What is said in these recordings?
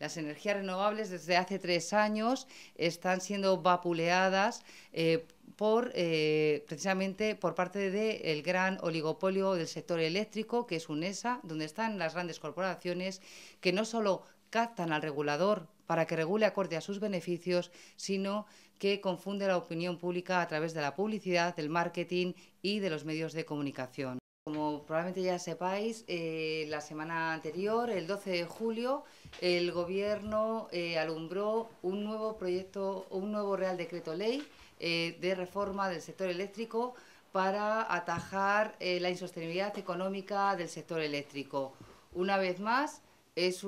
Las energías renovables desde hace tres años están siendo vapuleadas eh, por, eh, precisamente por parte del gran oligopolio del sector eléctrico, que es UNESA, donde están las grandes corporaciones que no solo captan al regulador para que regule acorde a sus beneficios, sino que confunde la opinión pública a través de la publicidad, del marketing y de los medios de comunicación. Como probablemente ya sepáis, eh, la semana anterior, el 12 de julio, el Gobierno eh, alumbró un nuevo proyecto, un nuevo Real Decreto Ley eh, de reforma del sector eléctrico para atajar la insostenibilidad económica del sector eléctrico. Una vez más, es,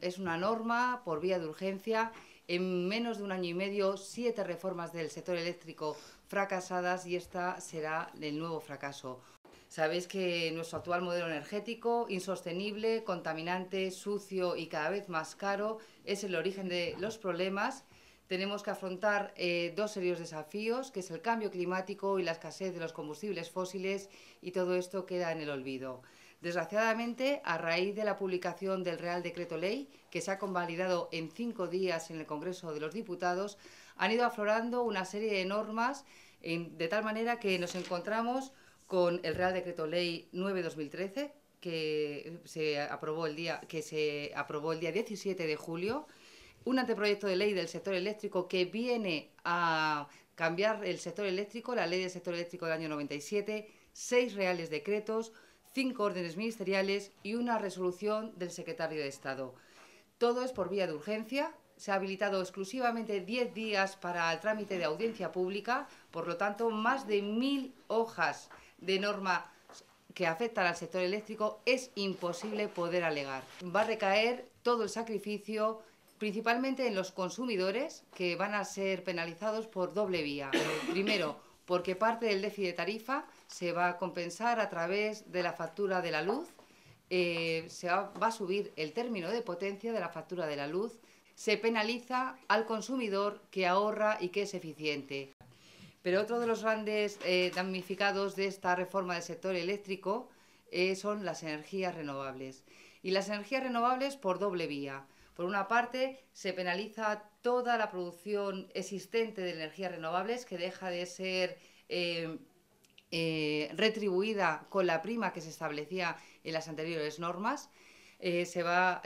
es una norma por vía de urgencia en menos de un año y medio, siete reformas del sector eléctrico fracasadas y esta será el nuevo fracaso. Sabéis que nuestro actual modelo energético, insostenible, contaminante, sucio y cada vez más caro, es el origen de los problemas. Tenemos que afrontar eh, dos serios desafíos, que es el cambio climático y la escasez de los combustibles fósiles, y todo esto queda en el olvido. Desgraciadamente, a raíz de la publicación del Real Decreto Ley, que se ha convalidado en cinco días en el Congreso de los Diputados, han ido aflorando una serie de normas de tal manera que nos encontramos con el Real Decreto Ley 9-2013 que se aprobó el día que se aprobó el día 17 de julio, un anteproyecto de ley del sector eléctrico que viene a cambiar el sector eléctrico, la ley del sector eléctrico del año 97, seis reales decretos, cinco órdenes ministeriales y una resolución del secretario de Estado. Todo es por vía de urgencia. Se ha habilitado exclusivamente 10 días para el trámite de audiencia pública, por lo tanto, más de mil hojas de norma que afectan al sector eléctrico, es imposible poder alegar. Va a recaer todo el sacrificio principalmente en los consumidores que van a ser penalizados por doble vía. Primero, porque parte del déficit de tarifa se va a compensar a través de la factura de la luz, eh, se va a subir el término de potencia de la factura de la luz, se penaliza al consumidor que ahorra y que es eficiente. Pero otro de los grandes eh, damnificados de esta reforma del sector eléctrico eh, son las energías renovables. Y las energías renovables por doble vía. Por una parte, se penaliza toda la producción existente de energías renovables que deja de ser eh, retribuida con la prima que se establecía en las anteriores normas. se va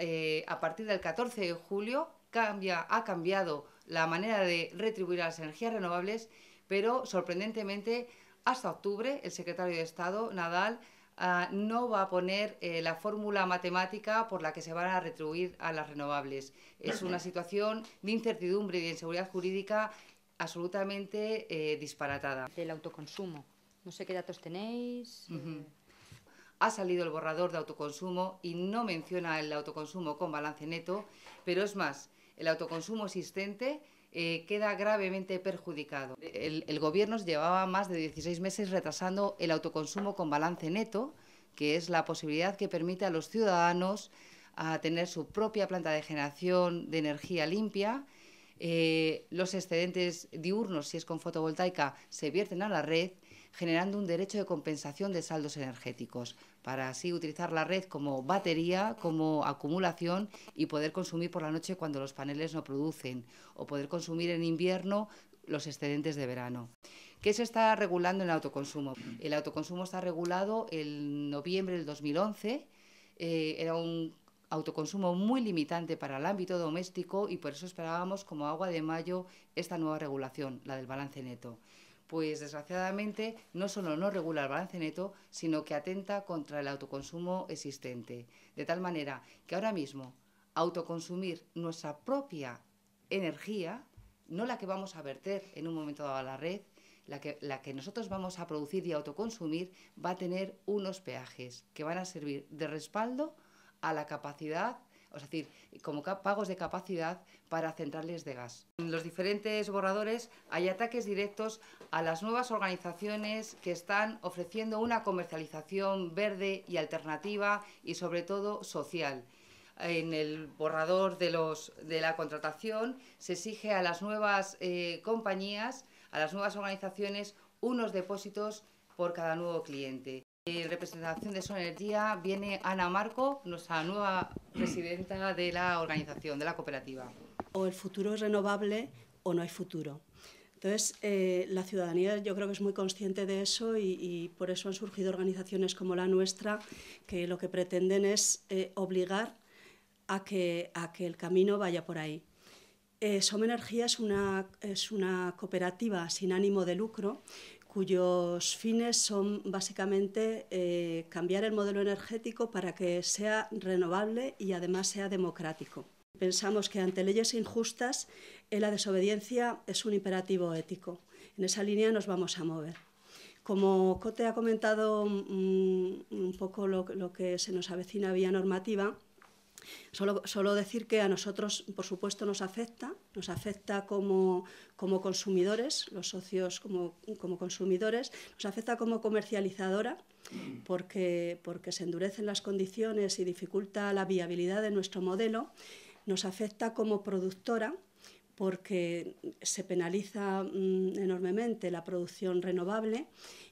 a partir del 14 de julio cambia, ha cambiado la manera de retribuir a las energías renovables pero sorprendentemente hasta octubre el secretario de Estado, Nadal, ah, no va a poner eh, la fórmula matemática por la que se van a retribuir a las renovables. Es una situación de incertidumbre y de inseguridad jurídica absolutamente eh, disparatada. Del autoconsumo. No sé qué datos tenéis. Ha salido el borrador de autoconsumo y no menciona el autoconsumo con balance neto, pero es más, el autoconsumo existente eh, queda gravemente perjudicado. El, gobierno llevaba más de 16 meses retrasando el autoconsumo con balance neto, que es la posibilidad que permite a los ciudadanos a tener su propia planta de generación de energía limpia. Eh, los excedentes diurnos, si es con fotovoltaica, se vierten a la red generando un derecho de compensación de saldos energéticos, para así utilizar la red como batería, como acumulación y poder consumir por la noche cuando los paneles no producen, o poder consumir en invierno los excedentes de verano. ¿Qué se está regulando en el autoconsumo? El autoconsumo está regulado en noviembre del 2011. Eh, era un autoconsumo muy limitante para el ámbito doméstico y por eso esperábamos como agua de mayo esta nueva regulación, la del balance neto pues desgraciadamente no solo no regula el balance neto, sino que atenta contra el autoconsumo existente. De tal manera que ahora mismo autoconsumir nuestra propia energía, no la que vamos a verter en un momento dado a la red, la que, la que, nosotros vamos a producir y autoconsumir va a tener unos peajes que van a servir de respaldo a la capacidad es decir, como pagos de capacidad para centrales de gas. En los diferentes borradores hay ataques directos a las nuevas organizaciones que están ofreciendo una comercialización verde y alternativa y sobre todo social en el borrador de, la contratación se exige a las nuevas eh, compañías, a las nuevas organizaciones, unos depósitos por cada nuevo cliente. En representación de Energía viene Ana Marco, nuestra nueva presidenta de la organización, de la cooperativa. O el futuro es renovable o no hay futuro. Entonces, eh, la ciudadanía yo creo que es muy consciente de eso y, por eso han surgido organizaciones como la nuestra que lo que pretenden es eh, obligar a que, a que el camino vaya por ahí. Eh, Energía es una, es una cooperativa sin ánimo de lucro cuyos fines son básicamente eh, cambiar el modelo energético para que sea renovable y además sea democrático. Pensamos que ante leyes injustas eh, la desobediencia es un imperativo ético. En esa línea nos vamos a mover. Como Cote ha comentado mm, mm, un poco lo que se nos avecina vía normativa, Solo, decir que a nosotros, por supuesto, nos afecta, nos afecta como, consumidores, los socios como, consumidores, nos afecta como comercializadora, porque se endurecen las condiciones y dificulta la viabilidad de nuestro modelo, nos afecta como productora, porque se penaliza mm, enormemente la producción renovable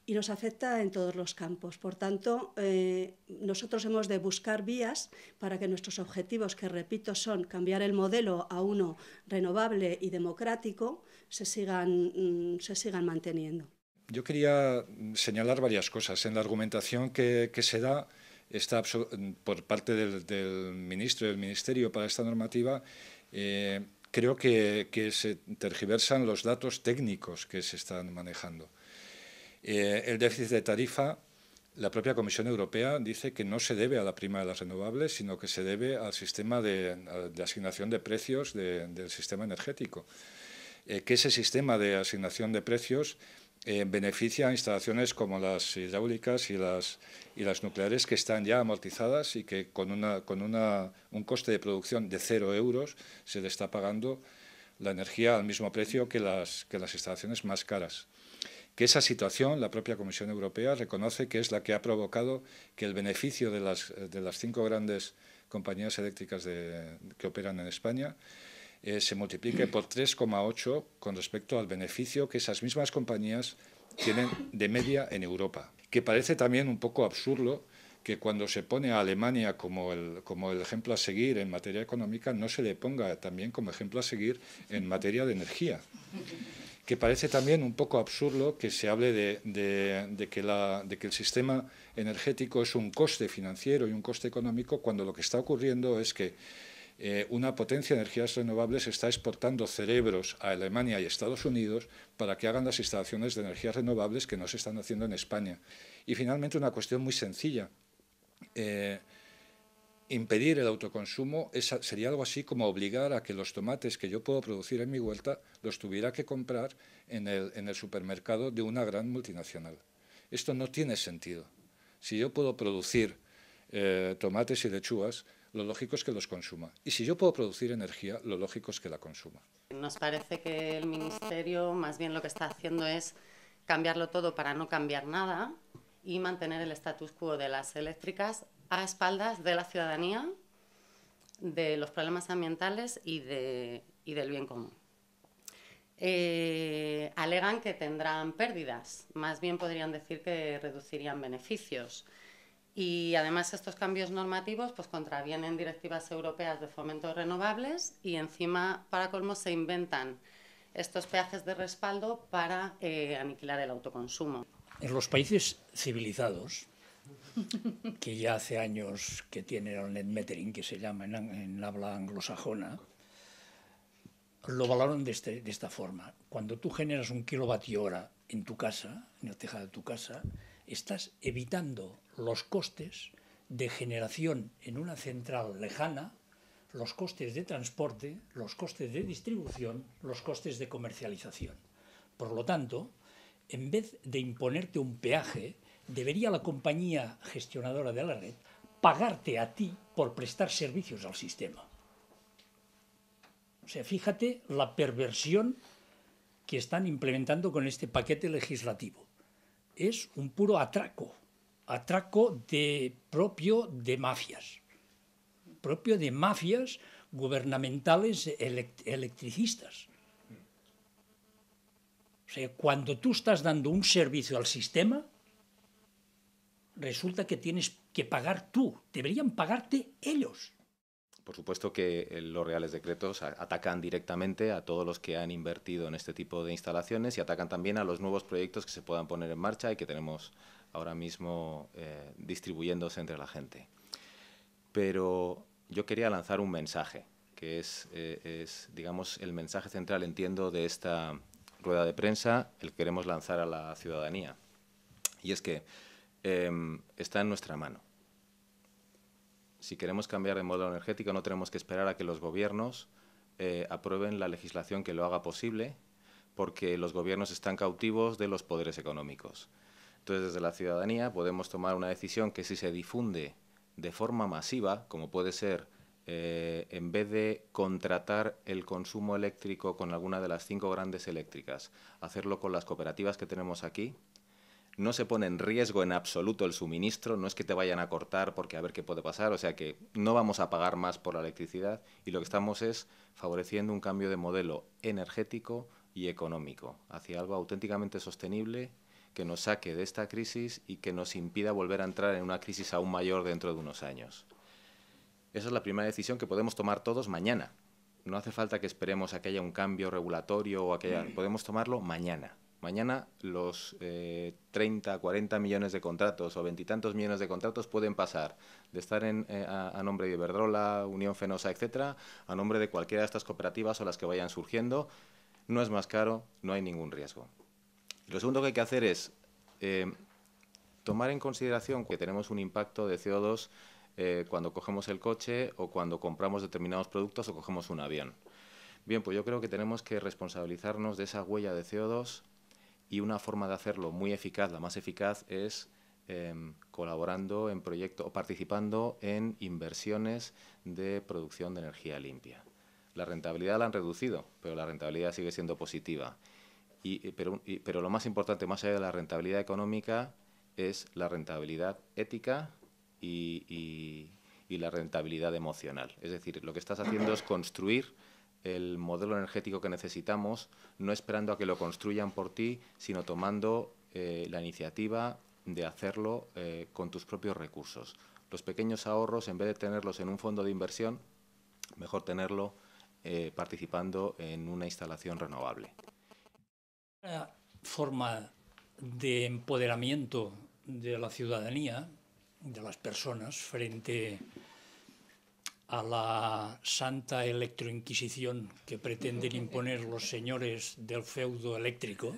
y nos afecta en todos los campos. Por tanto, eh, nosotros hemos de buscar vías para que nuestros objetivos, que repito son cambiar el modelo a uno renovable y democrático, se sigan, mm, se sigan manteniendo. Yo quería señalar varias cosas. En la argumentación que, se da está por parte del, ministro y del Ministerio para esta normativa, eh, creo que, se tergiversan los datos técnicos que se están manejando. Eh, el déficit de tarifa, la propia Comisión Europea dice que no se debe a la prima de las renovables, sino que se debe al sistema de, asignación de precios del sistema energético. Eh, que ese sistema de asignación de precios eh, beneficia a instalaciones como las hidráulicas y las, y las nucleares que están ya amortizadas y que con, con un coste de producción de cero euros se le está pagando la energía al mismo precio que las, que las instalaciones más caras. Que esa situación, la propia Comisión Europea reconoce que es la que ha provocado que el beneficio de las, cinco grandes compañías eléctricas que operan en España eh, se multiplique por 3,8 con respecto al beneficio que esas mismas compañías tienen de media en Europa. Que parece también un poco absurdo que cuando se pone a Alemania como el, como ejemplo a seguir en materia económica, no se le ponga también como ejemplo a seguir en materia de energía. Que parece también un poco absurdo que se hable que, la, de que el sistema energético es un coste financiero y un coste económico, cuando lo que está ocurriendo es que eh, una potencia de energías renovables está exportando cerebros a Alemania y Estados Unidos para que hagan las instalaciones de energías renovables que no se están haciendo en España. Y finalmente una cuestión muy sencilla. Eh, impedir el autoconsumo sería algo así como obligar a que los tomates que yo puedo producir en mi huerta los tuviera que comprar en el, supermercado de una gran multinacional. Esto no tiene sentido. Si yo puedo producir eh, tomates y lechugas, lo lógico es que los consuma. Y si yo puedo producir energía, lo lógico es que la consuma. Nos parece que el Ministerio más bien lo que está haciendo es cambiarlo todo para no cambiar nada y mantener el status quo de las eléctricas a espaldas de la ciudadanía, de los problemas ambientales y, del bien común. Eh, alegan que tendrán pérdidas, más bien podrían decir que reducirían beneficios. Y además estos cambios normativos pues contravienen directivas europeas de fomento renovables y encima, para colmo, se inventan estos peajes de respaldo para eh, aniquilar el autoconsumo. En los países civilizados, que ya hace años que tienen el net metering, que se llama en, habla anglosajona, lo valoran de, este, de esta forma. Cuando tú generas un kilovatio hora en tu casa, en el tejado de tu casa, estás evitando los costes de generación en una central lejana, los costes de transporte, los costes de distribución, los costes de comercialización. Por lo tanto, en vez de imponerte un peaje, debería la compañía gestionadora de la red pagarte a ti por prestar servicios al sistema. O sea, fíjate la perversión que están implementando con este paquete legislativo es un puro atraco, atraco de, propio de mafias, propio de mafias gubernamentales electricistas. O sea, cuando tú estás dando un servicio al sistema, resulta que tienes que pagar tú, deberían pagarte ellos. Por supuesto que eh, los reales decretos atacan directamente a todos los que han invertido en este tipo de instalaciones y atacan también a los nuevos proyectos que se puedan poner en marcha y que tenemos ahora mismo eh, distribuyéndose entre la gente. Pero yo quería lanzar un mensaje, que es, eh, es, digamos, el mensaje central, entiendo, de esta rueda de prensa, el que queremos lanzar a la ciudadanía. Y es que em, está en nuestra mano si queremos cambiar de modelo energético no tenemos que esperar a que los gobiernos eh, aprueben la legislación que lo haga posible, porque los gobiernos están cautivos de los poderes económicos. Entonces, desde la ciudadanía podemos tomar una decisión que si se difunde de forma masiva, como puede ser eh, en vez de contratar el consumo eléctrico con alguna de las cinco grandes eléctricas, hacerlo con las cooperativas que tenemos aquí, no se pone en riesgo en absoluto el suministro, no es que te vayan a cortar porque a ver qué puede pasar, o sea que no vamos a pagar más por la electricidad y lo que estamos es favoreciendo un cambio de modelo energético y económico hacia algo auténticamente sostenible que nos saque de esta crisis y que nos impida volver a entrar en una crisis aún mayor dentro de unos años. Esa es la primera decisión que podemos tomar todos mañana. No hace falta que esperemos a que haya un cambio regulatorio o a que podemos tomarlo mañana. Mañana los 30, eh, 40 millones de contratos o veintitantos millones de contratos pueden pasar de estar en, eh, a, nombre de Iberdrola, Unión Fenosa, etcétera, a nombre de cualquiera de estas cooperativas o las que vayan surgiendo. No es más caro, no hay ningún riesgo. lo segundo que hay que hacer es eh, tomar en consideración que tenemos un impacto de CO2 cuando cogemos el coche o cuando compramos determinados productos o cogemos un avión. Bien, pues yo creo que tenemos que responsabilizarnos de esa huella de CO2 y una forma de hacerlo muy eficaz, la más eficaz, es em, colaborando en proyectos o participando en inversiones de producción de energía limpia. La rentabilidad la han reducido, pero la rentabilidad sigue siendo positiva. Eh, pero, lo más importante, más allá de la rentabilidad económica, es la rentabilidad ética y la rentabilidad emocional. Es decir, lo que estás haciendo es construir el modelo energético que necesitamos, no esperando a que lo construyan por ti, sino tomando eh, la iniciativa de hacerlo eh, con tus propios recursos. Los pequeños ahorros, en vez de tenerlos en un fondo de inversión, mejor tenerlo eh, participando en una instalación renovable. Una forma de empoderamiento de la ciudadanía, de las personas, frente a a la santa electroinquisición que pretenden imponer los señores del feudo eléctrico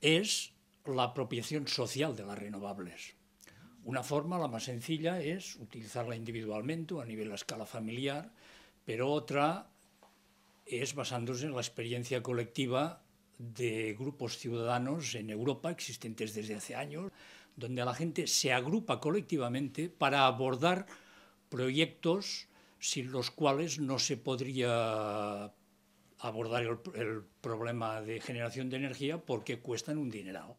es la apropiación social de las renovables. Una forma, la más sencilla, es utilizarla individualmente o a nivel a escala familiar, pero otra es basándose en la experiencia colectiva de grupos ciudadanos en Europa existentes desde hace años, donde la gente se agrupa colectivamente para abordar proyectos sin los cuales no se podría abordar el, problema de generación de energía porque cuestan un dineral.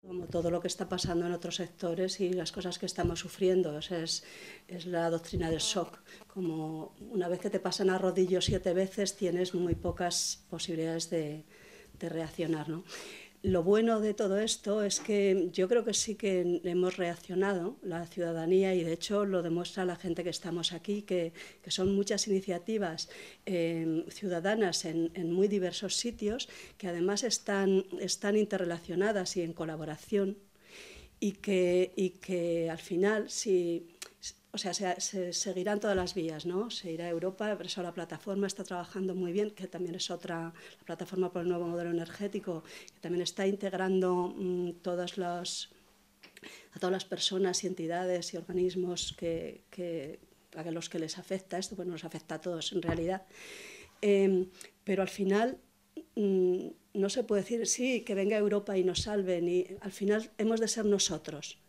Como todo lo que está pasando en otros sectores y las cosas que estamos sufriendo, es, es la doctrina del shock. Como una vez que te pasan a rodillo siete veces, tienes muy pocas posibilidades de, de reaccionar. ¿no? Lo bueno de todo esto es que yo creo que sí que hemos reaccionado la ciudadanía y de hecho lo demuestra la gente que estamos aquí, que, son muchas iniciativas eh, ciudadanas en, muy diversos sitios que además están, están interrelacionadas y en colaboración y que, y que al final si o sea, se, seguirán todas las vías, ¿no? Se irá a Europa, por eso la plataforma está trabajando muy bien, que también es otra, plataforma por el nuevo modelo energético, que también está integrando mm, a todas las personas y entidades y organismos que, a los que les afecta esto, bueno, pues nos afecta a todos en realidad. Em, pero al final mm, no se puede decir, sí, que venga Europa y nos salve, Ni al final hemos de ser nosotros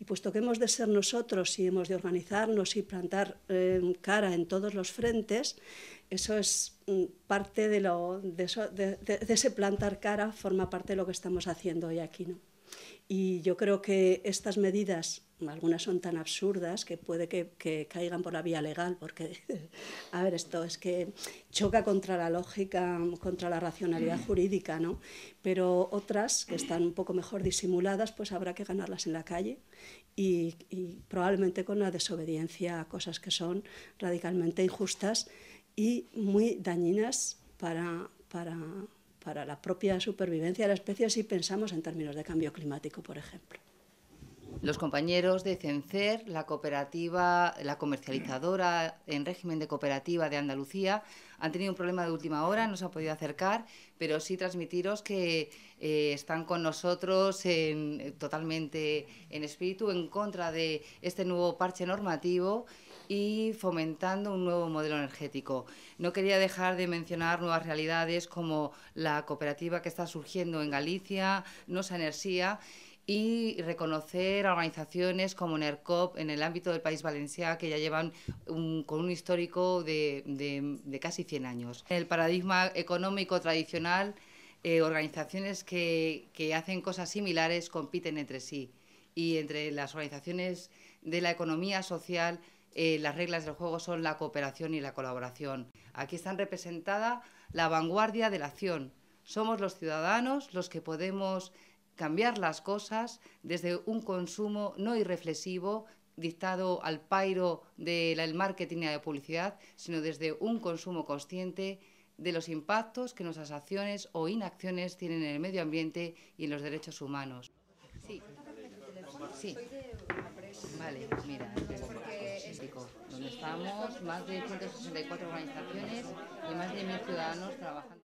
y puesto que hemos de ser nosotros y hemos de organizarnos y plantar em, cara en todos los frentes, eso es mm, parte de, lo, ese plantar cara, forma parte de lo que estamos haciendo hoy aquí. Y yo creo que estas medidas algunas son tan absurdas que puede que, caigan por la vía legal, porque, a ver, esto es que choca contra la lógica, contra la racionalidad jurídica, ¿no? Pero otras que están un poco mejor disimuladas, pues habrá que ganarlas en la calle y, y probablemente con la desobediencia a cosas que son radicalmente injustas y muy dañinas para, para, para la propia supervivencia de la especie si pensamos en términos de cambio climático, por ejemplo. Los compañeros de CENCER, la cooperativa, la comercializadora en régimen de cooperativa de Andalucía, han tenido un problema de última hora, no se han podido acercar, pero sí transmitiros que eh, están con nosotros totalmente en espíritu en contra de este nuevo parche normativo y fomentando un nuevo modelo energético. No quería dejar de mencionar nuevas realidades como la cooperativa que está surgiendo en Galicia, Nosa Energía, y reconocer a organizaciones como NERCOP en el ámbito del País Valenciano que ya llevan con un histórico de, casi 100 años. En el paradigma económico tradicional, eh, organizaciones que, hacen cosas similares compiten entre sí y entre las organizaciones de la economía social eh, las reglas del juego son la cooperación y la colaboración. Aquí están representada la vanguardia de la acción. Somos los ciudadanos los que podemos cambiar las cosas desde un consumo no irreflexivo dictado al pairo del marketing y la publicidad, sino desde un consumo consciente de los impactos que nuestras acciones o inacciones tienen en el medio ambiente y en los derechos humanos. Sí. Sí. Vale, mira, donde estamos, más de 164 organizaciones y más de 1.000 ciudadanos trabajando.